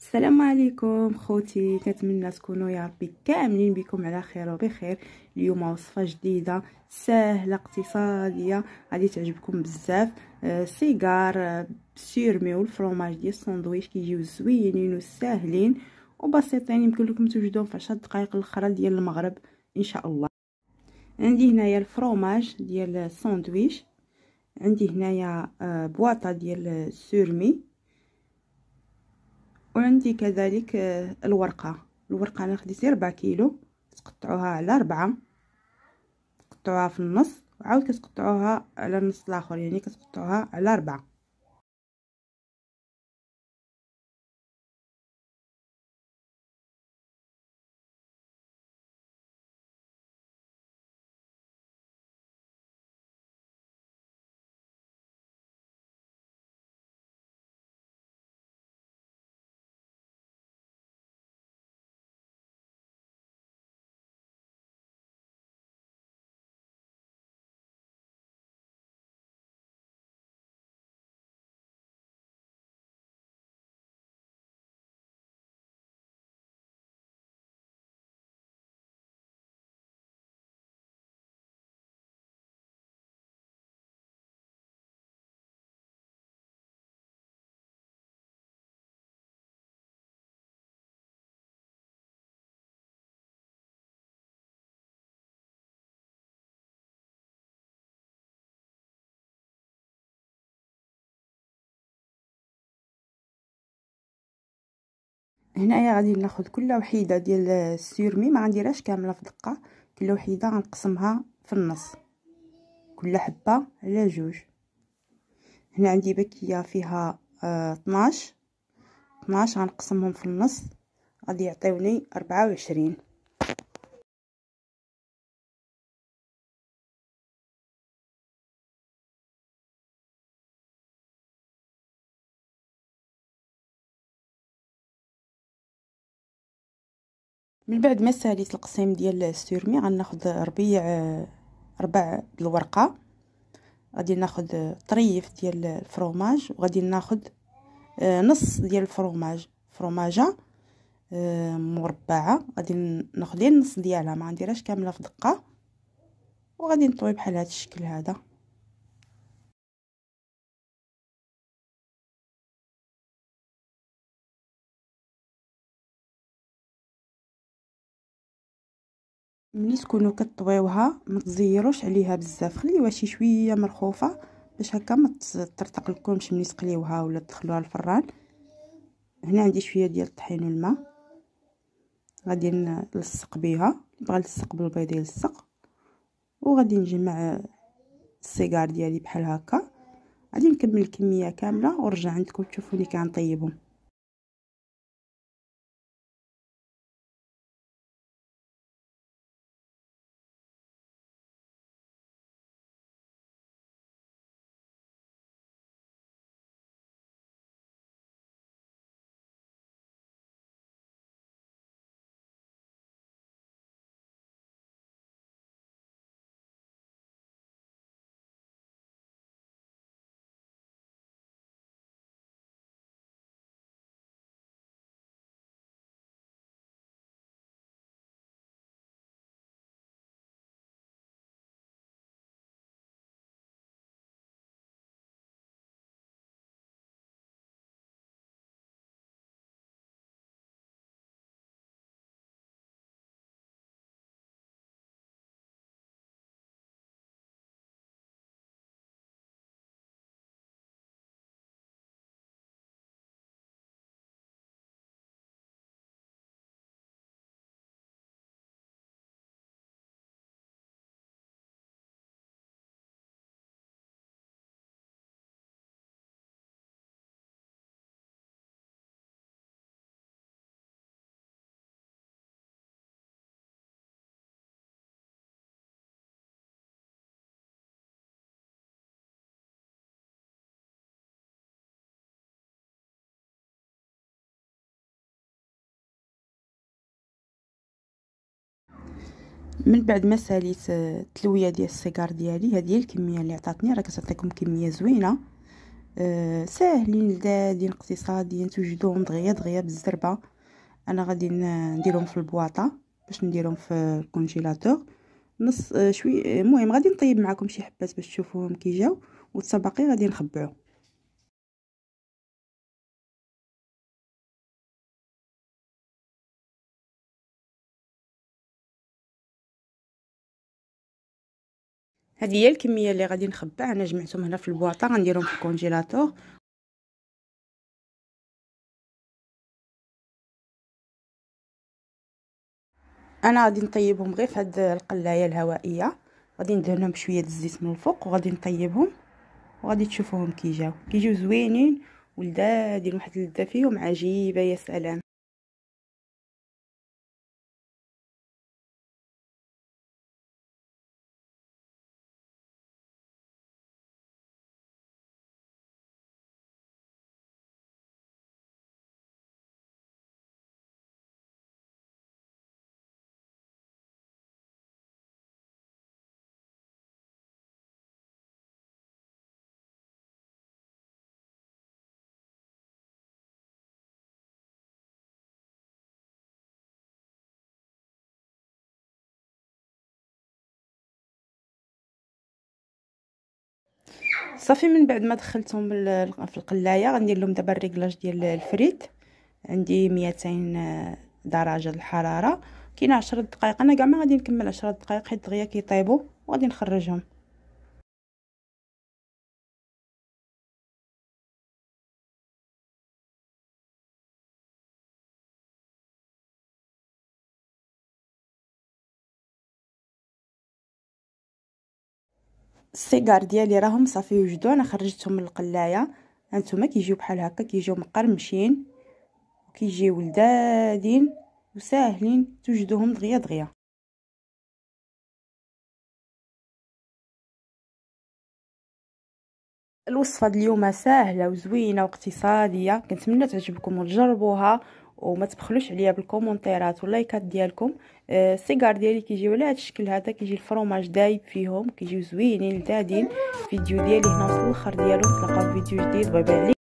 السلام عليكم خوتي كنتمنى تكونوا يا ربي كاملين بكم على خير وبخير اليوم وصفه جديده سهله اقتصاديه غادي تعجبكم بزاف آه، سيجار آه، سيرمي والفرماج ديال الساندويتش كيجيو زوينين وساهلين وبسيطين يمكن لكم توجدوهم في 10 دقائق الاخرى ديال المغرب ان شاء الله عندي هنايا الفرماج ديال الساندويتش عندي هنايا آه، بواطه ديال سيرمي وعندي كذلك آه، الورقة الورقة أنا خديت ربعة كيلو تقطعوها على ربعة تقطعوها في النص وعاود كتقطعوها على النص الآخر يعني كتقطعوها على ربعة هنايا غادي ناخذ كل وحيده ديال السيرمي ما غنديرهاش كامله في دقه كل وحيده غنقسمها في النص كل حبه على جوج هنا عندي بكيه فيها آه 12 12 غنقسمهم في النص غادي يعطيوني 24 من بعد ما ساليت القسيم ديال السورمي غناخذ ربيع ربع الورقه غادي ناخذ طريف ديال الفروماج وغادي ناخذ آه، نص ديال الفروماج فروماجه آه، مربعه غادي ناخذ النص ديالها ما نديرهاش كامله في دقه وغادي نطوي بحال هذا الشكل هذا ملي تكونوا كطويوها ما تزيروش عليها بزاف خليوها شي شويه مرخوفه باش هكا ما ترتق لكمش ملي تقليوها ولا تدخلوها الفران هنا عندي شويه ديال الطحين والماء غادي نلصق بيها بغا نلصق بالبيض يلصق وغادي نجمع السيجار ديالي بحال هكا غادي نكمل الكميه كامله ونرجع عندكم تشوفوني كنطيبهم من بعد ما ساليت التلويه آه، ديال السيجار ديالي هذه هي الكميه اللي عطاتني راه كتعطيكم كميه زوينه آه، ساهلين لذاذين اقتصاديين توجدوهم دغيا دغيا بالزربه انا غادي نديرهم في البواطه باش نديرهم في الكونجيلاتور نص آه، شوي المهم غادي نطيب معكم شي حبات باش تشوفوهم كي جاوا وتسبقي غادي نخبعو هذه هي الكميه اللي غادي نخبع انا جمعتهم هنا في البواطه غنديرهم في الكونجيلاتور انا غادي نطيبهم غير في هاد القلايه الهوائيه غادي ندهنهم بشويه الزيت من الفوق وغادي نطيبهم وغادي تشوفوهم كيجاو كيجيو زوينين ولذاذين واحد اللذه فيهم عجيبه يا سلام صافي من بعد ما دخلتهم في القلايه غندير لهم دابا الريكلاج ديال الفريت عندي 200 درجه الحراره كاين 10 دقائق انا كاع ما غادي نكمل 10 دقائق حيت دغيا كيطيبوا وغادي نخرجهم السيجار ديالي راهم صافي وجدوا انا خرجتهم من القلايه هانتوما كيجيو بحال هكا كيجيو مقرمشين وكيجيو لذادين وساهلين توجدوهم دغيا دغيا الوصفه اليوم سهله وزوينه واقتصاديه كنتمنى تعجبكم وتجربوها وما تبخلوش عليا بالكومونتيرات واللايكات ديالكم آه، السيجار ديالي كيجيو على هذا الشكل هذا كيجي الفروماج دايب فيهم كيجيو زوينين لذادين الفيديو ديالي هنا وصل الاخر ديالو نتلاقاو في فيديو جديد باي باي